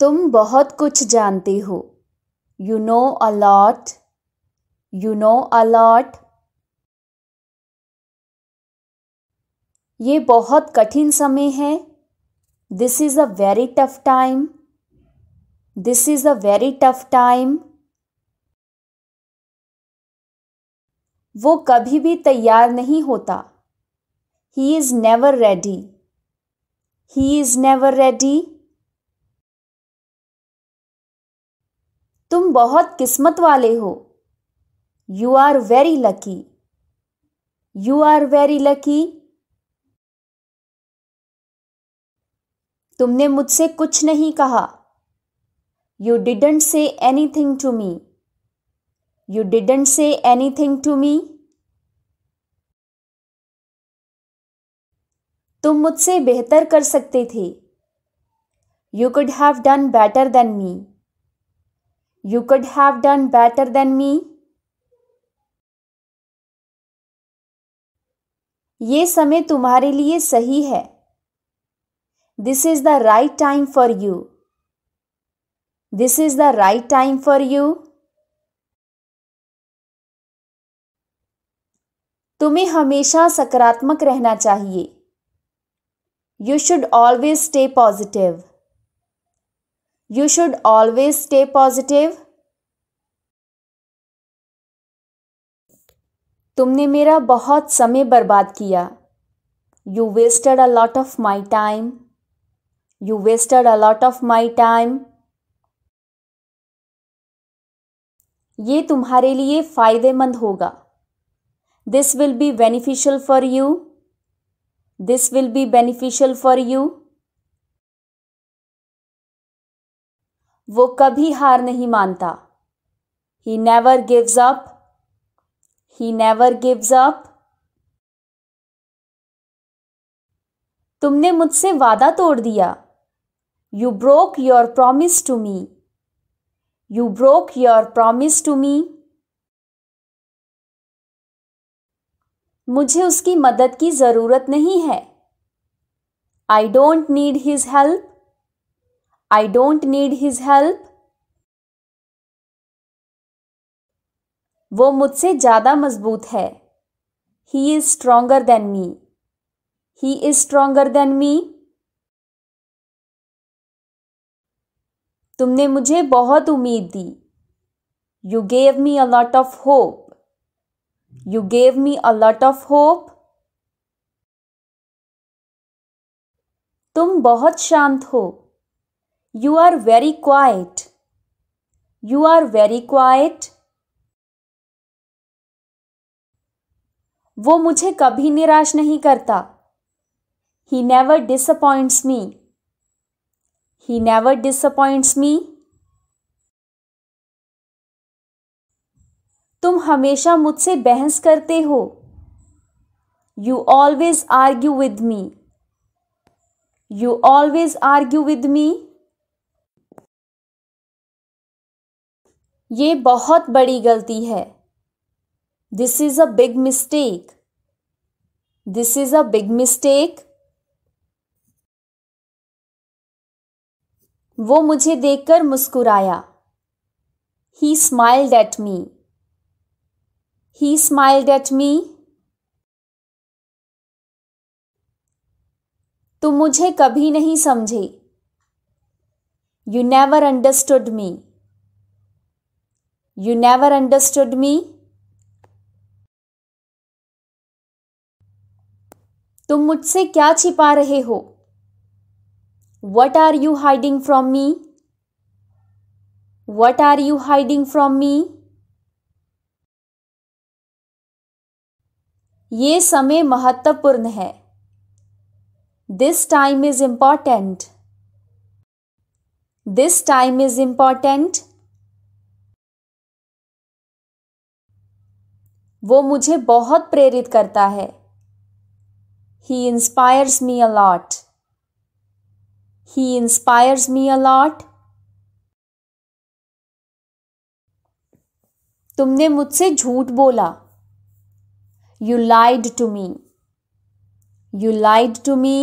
तुम बहुत कुछ जानते हो you know a lot you know a lot ये बहुत कठिन समय है this is a very tough time this is a very tough time वो कभी भी तैयार नहीं होता he is never ready he is never ready तुम बहुत किस्मत वाले हो you are very lucky you are very lucky तुमने मुझसे कुछ नहीं कहा you didn't say anything to me you didn't say anything to me तुम मुझसे बेहतर कर सकते थे you could have done better than me You could have done better than me. ये समय तुम्हारे लिए सही है this is the right time for you this is the right time for you तुम्हें हमेशा सकारात्मक रहना चाहिए you should always stay positive You should always stay positive. तुमने मेरा बहुत समय बर्बाद किया you wasted a lot of my time you wasted a lot of my time ये तुम्हारे लिए फायदेमंद होगा this will be beneficial for you this will be beneficial for you वो कभी हार नहीं मानता he never gives up he never gives up तुमने मुझसे वादा तोड़ दिया you broke your promise to me you broke your promise to me मुझे उसकी मदद की ज़रूरत नहीं है I don't need his help I don't need his help. वो मुझसे ज़्यादा मजबूत है he is stronger than me he is stronger than me तुमने मुझे बहुत उम्मीद दी you gave me a lot of hope you gave me a lot of hope तुम बहुत शांत हो you are very quiet you are very quiet वो मुझे कभी निराश नहीं करता he never disappoints me he never disappoints me तुम हमेशा मुझसे बहस करते हो you always argue with me you always argue with me ये बहुत बड़ी गलती है this is a big mistake this is a big mistake वो मुझे देखकर मुस्कुराया he smiled at me he smiled at me तुम मुझे कभी नहीं समझे you never understood me You never understood me. तुम मुझसे क्या छिपा रहे हो what are you hiding from me what are you hiding from me ये समय महत्वपूर्ण है this time is important this time is important वो मुझे बहुत प्रेरित करता है he inspires me a lot he inspires me a lot तुमने मुझसे झूठ बोला you lied to me you lied to me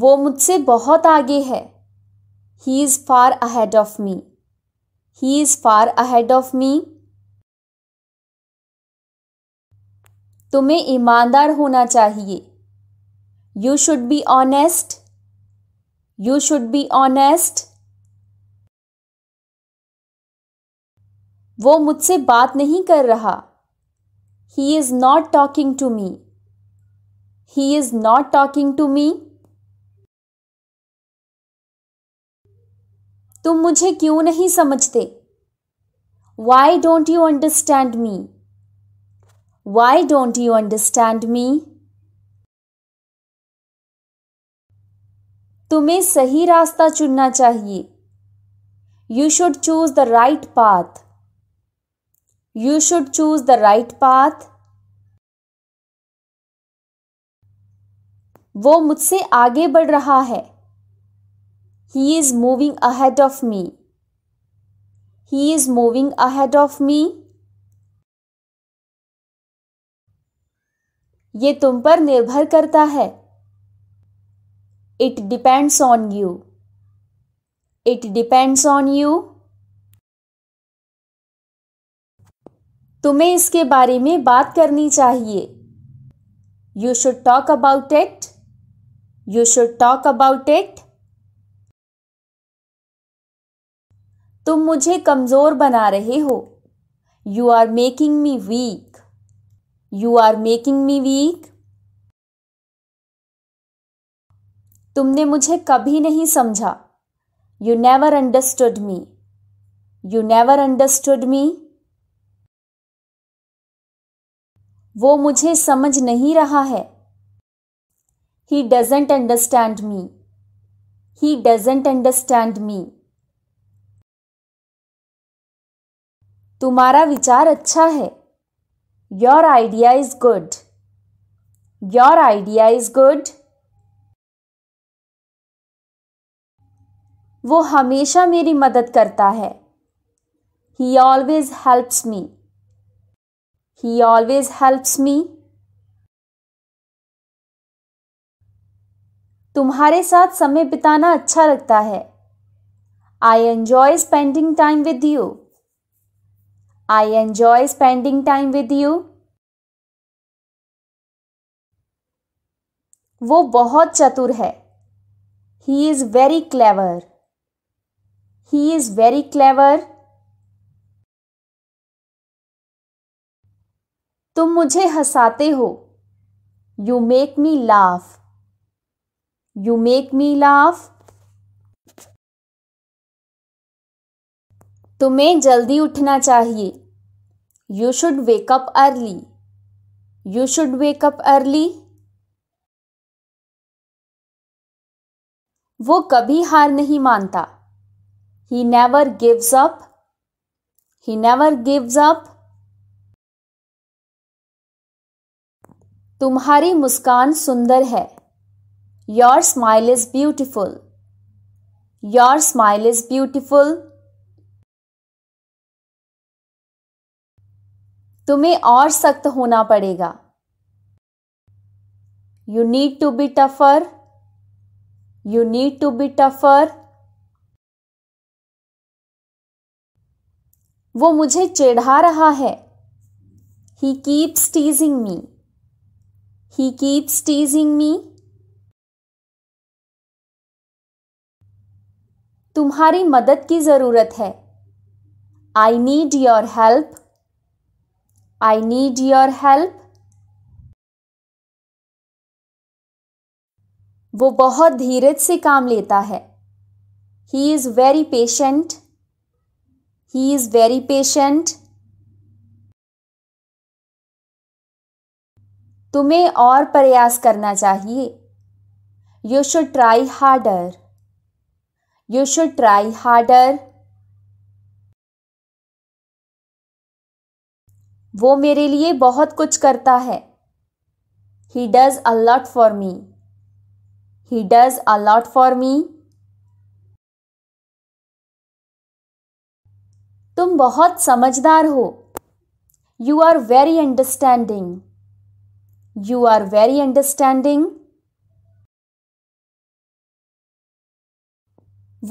वो मुझसे बहुत आगे है he is far ahead of me He is far ahead of me. तुम्हें ईमानदार होना चाहिए you should be honest you should be honest वो मुझसे बात नहीं कर रहा he is not talking to me he is not talking to me तुम मुझे क्यों नहीं समझते why don't you understand me why don't you understand me तुम्हें सही रास्ता चुनना चाहिए you should choose the right path you should choose the right path वो मुझसे आगे बढ़ रहा है He is moving ahead of me. He is moving ahead of me. ये तुम पर निर्भर करता है it depends on you it depends on you तुम्हें इसके बारे में बात करनी चाहिए you should talk about it you should talk about it तुम मुझे कमज़ोर बना रहे हो you are making me weak you are making me weak तुमने मुझे कभी नहीं समझा you never understood me you never understood me वो मुझे समझ नहीं रहा है he doesn't understand me he doesn't understand me तुम्हारा विचार अच्छा है your idea is good your idea is good वो हमेशा मेरी मदद करता है he always helps me he always helps me तुम्हारे साथ समय बिताना अच्छा लगता है I enjoy spending time with you I enjoy spending time with you. वो बहुत चतुर है he is very clever he is very clever तुम मुझे हंसाते हो you make me laugh you make me laugh तुम्हें जल्दी उठना चाहिए you should wake up early you should wake up early वो कभी हार नहीं मानता he never gives up he never gives up तुम्हारी मुस्कान सुंदर है your smile is beautiful your smile is beautiful तुम्हें और सख्त होना पड़ेगा you need to be tougher you need to be tougher वो मुझे चिढ़ा रहा है he keeps टीजिंग me he keeps टीजिंग मी तुम्हारी मदद की ज़रूरत है I need your help I need your help. वो बहुत धीरज से काम लेता है he is very patient he is very patient तुम्हें और प्रयास करना चाहिए you should try harder you should try harder वो मेरे लिए बहुत कुछ करता है he does a lot for me he does a lot for me तुम बहुत समझदार हो you are very understanding you are very understanding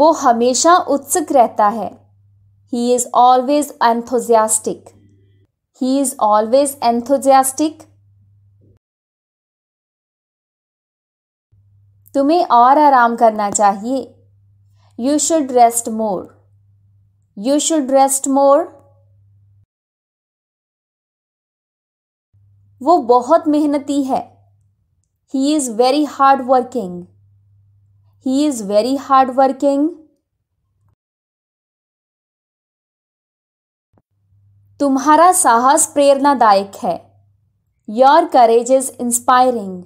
वो हमेशा उत्सुक रहता है he is always enthusiastic He is always enthusiastic. तुम्हें और आराम करना चाहिए you should rest more you should rest more वो बहुत मेहनती है he is very hard working he is very hard working तुम्हारा साहस प्रेरणादायक है your courage is inspiring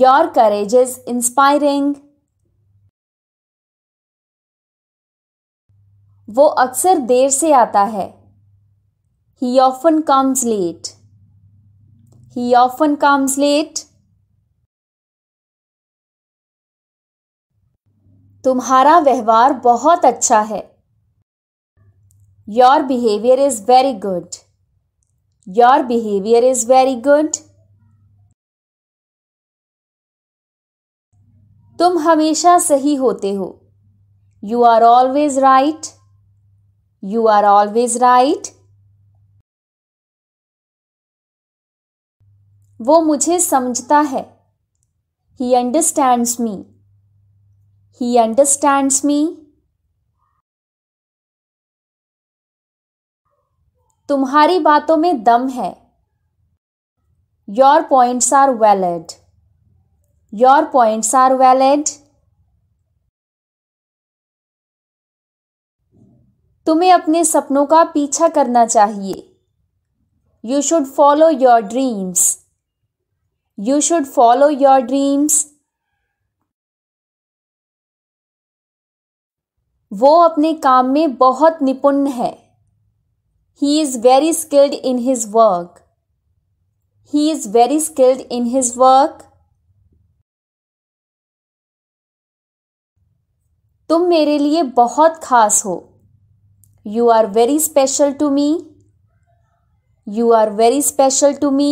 your courage is inspiring वो अक्सर देर से आता है he often comes late he often comes late तुम्हारा व्यवहार बहुत अच्छा है your behaviour is very good your behaviour is very good तुम हमेशा सही होते हो you are always right you are always right वो मुझे समझता है he understands me he understands मी तुम्हारी बातों में दम है your points are valid your points are valid तुम्हें अपने सपनों का पीछा करना चाहिए you should follow your dreams you should follow your dreams वो अपने काम में बहुत निपुण है he is very skilled in his work he is very skilled in his work तुम मेरे लिए बहुत खास हो you are very special to me you are very special to me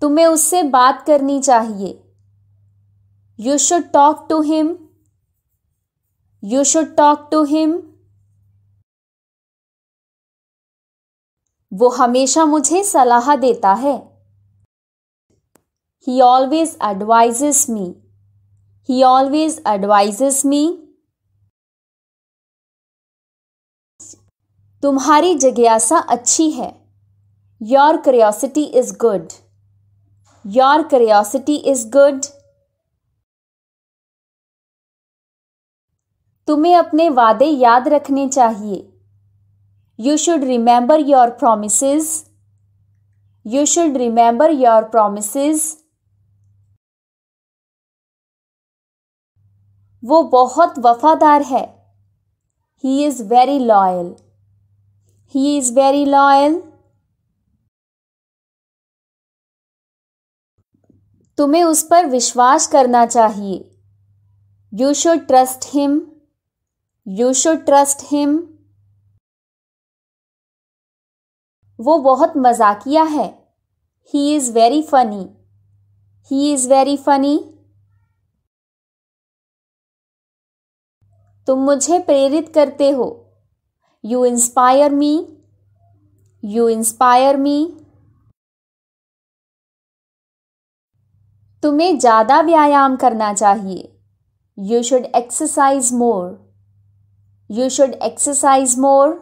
तुम्हें उससे बात करनी चाहिए you should talk to him You should talk to him. वो हमेशा मुझे सलाह देता है He always advises me. He always advises me. तुम्हारी जिज्ञासा अच्छी है Your curiosity is good. Your curiosity is good. तुम्हें अपने वादे याद रखने चाहिए you should remember your promise you should remember your promise वो बहुत वफादार है he is very loyal he is very loyal तुम्हें उस पर विश्वास करना चाहिए you should trust him you should trust him वो बहुत मजाकिया है he is very funny he is very funny तुम मुझे प्रेरित करते हो you inspire me you inspire me तुम्हें ज़्यादा व्यायाम करना चाहिए you should exercise more You should exercise more.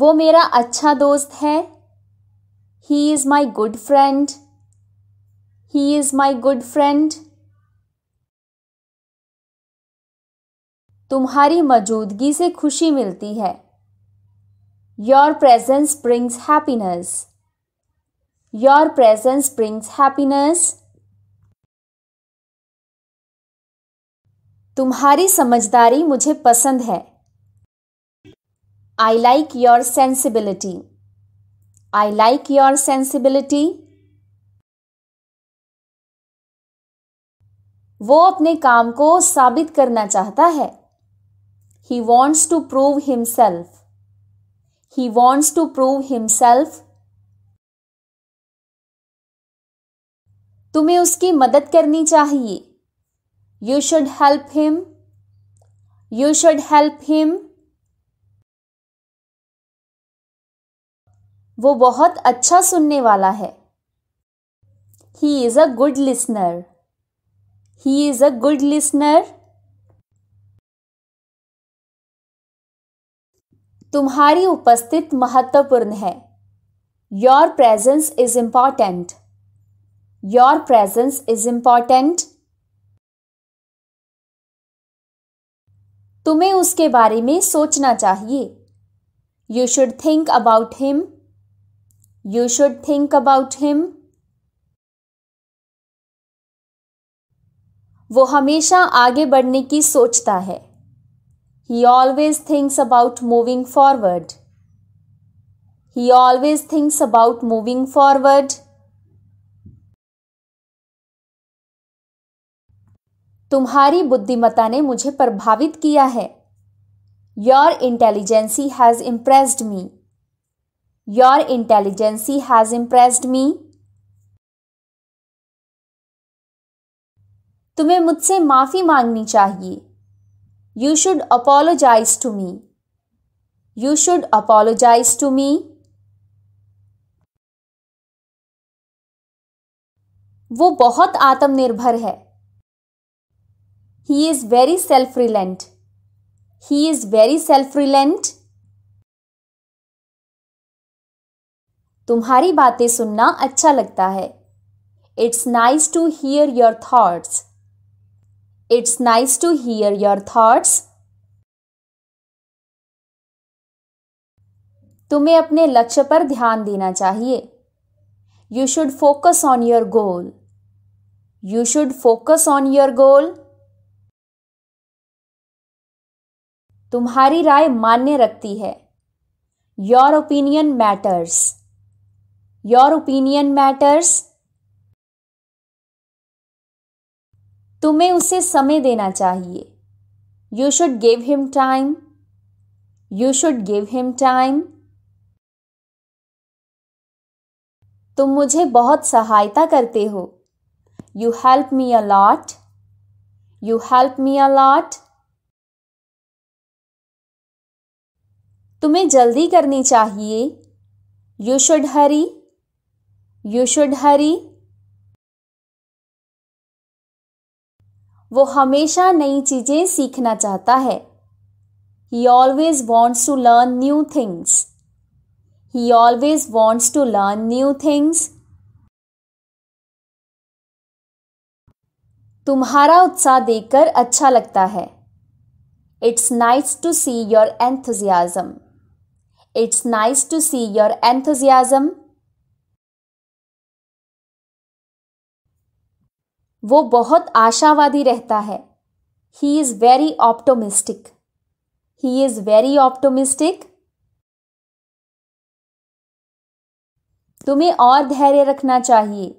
वो मेरा अच्छा दोस्त है he is my good friend he is my good friend तुम्हारी मौजूदगी से खुशी मिलती है your presence brings happiness your presence brings happiness तुम्हारी समझदारी मुझे पसंद है I like your sensibility I like your sensibility वो अपने काम को साबित करना चाहता है he wants to prove himself he wants to prove himself तुम्हें उसकी मदद करनी चाहिए You should help him. You should help him. वो बहुत अच्छा सुनने वाला है he is a good listener he is a good listener तुम्हारी उपस्थित महत्वपूर्ण है your presence is important your presence is important तुम्हें उसके बारे में सोचना चाहिए you should think about him you should think about him वो हमेशा आगे बढ़ने की सोचता है he always thinks about moving forward he always thinks about moving forward तुम्हारी बुद्धिमता ने मुझे प्रभावित किया है your intelligence has impressed me your intelligence has impressed me तुम्हें मुझसे माफ़ी मांगनी चाहिए you should apologise to me you should apologise to me वो बहुत आत्मनिर्भर है He is very self reliant. He is very self reliant. तुम्हारी बातें सुनना अच्छा लगता है it's nice to hear your thoughts it's nice to hear your thoughts तुम्हें अपने लक्ष्य पर ध्यान देना चाहिए you should focus on your goal you should focus on your goal तुम्हारी राय मान्य रखती है your opinion matters your opinion matters तुम्हें उसे समय देना चाहिए you should give him time you should give him time तुम मुझे बहुत सहायता करते हो you help me allot you help me a lot तुम्हें जल्दी करनी चाहिए you should hurry you should hurry वो हमेशा नई चीज़ें सीखना चाहता है he always wants to learn new things he always wants to learn new things तुम्हारा उत्साह देखकर अच्छा लगता है it's nice to see your enthusiasm it's nice to see your enthusiasm. वो बहुत आशावादी रहता है he is very optimistic he is very optimistic तुम्हें और धैर्य रखना चाहिए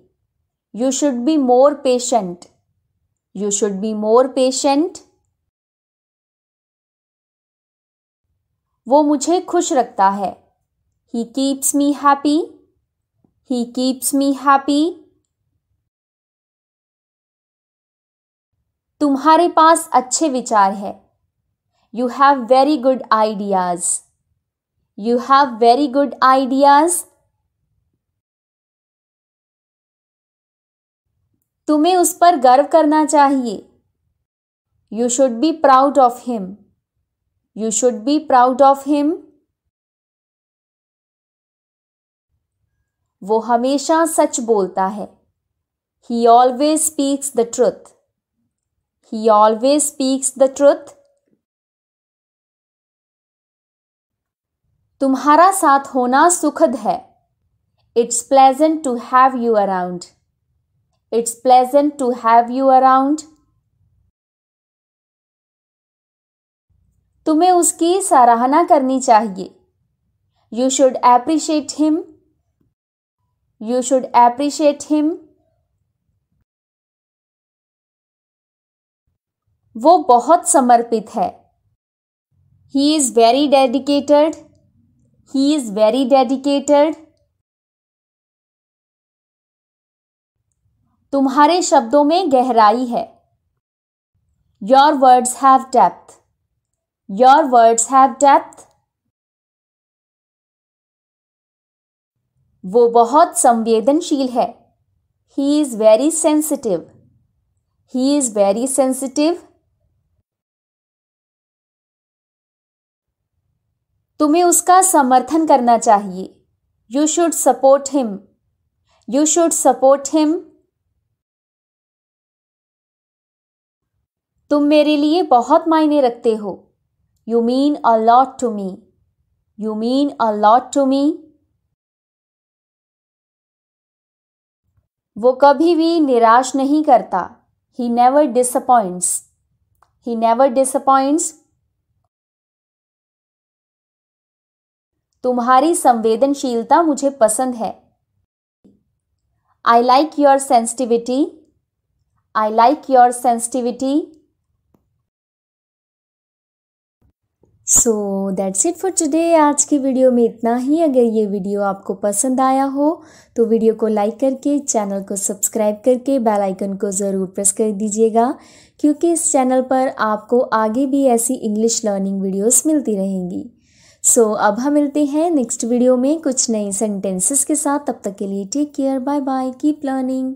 you should be more patient you should be more patient वो मुझे खुश रखता है he keeps me happy he keeps me happy तुम्हारे पास अच्छे विचार है you have very good ideas you have very good ideas तुम्हें उस पर गर्व करना चाहिए you should be proud of him You should be proud of him. वो हमेशा सच बोलता है He always speaks the truth. He always speaks the truth. तुम्हारा साथ होना सुखद है It's pleasant to have you around. It's pleasant to have you around. तुम्हें उसकी सराहना करनी चाहिए you should appreciate him you should appreciate him वो बहुत समर्पित है he is very dedicated he is very dedicated तुम्हारे शब्दों में गहराई है your words have depth Your words have depth. वो बहुत संवेदनशील है he is very sensitive he is very sensitive तुम्हें उसका समर्थन करना चाहिए you should support him you should support him तुम मेरे लिए बहुत मायने रखते हो you mean a lot to me you mean a lot to me वो कभी भी निराश नहीं करता he never disappoints he never disappoints तुम्हारी संवेदनशीलता मुझे पसंद है I like your sensitivity I like your sensitivity so that's it for today आज की वीडियो में इतना ही अगर ये वीडियो आपको पसंद आया हो तो वीडियो को लाइक करके चैनल को सब्सक्राइब करके बेल आइकन को ज़रूर प्रेस कर दीजिएगा क्योंकि इस चैनल पर आपको आगे भी ऐसी इंग्लिश लर्निंग वीडियोस मिलती रहेंगी सो so, अब हम मिलते हैं नेक्स्ट वीडियो में कुछ नई सेंटेंसेस के साथ तब तक के लिए take care bye bye keep learning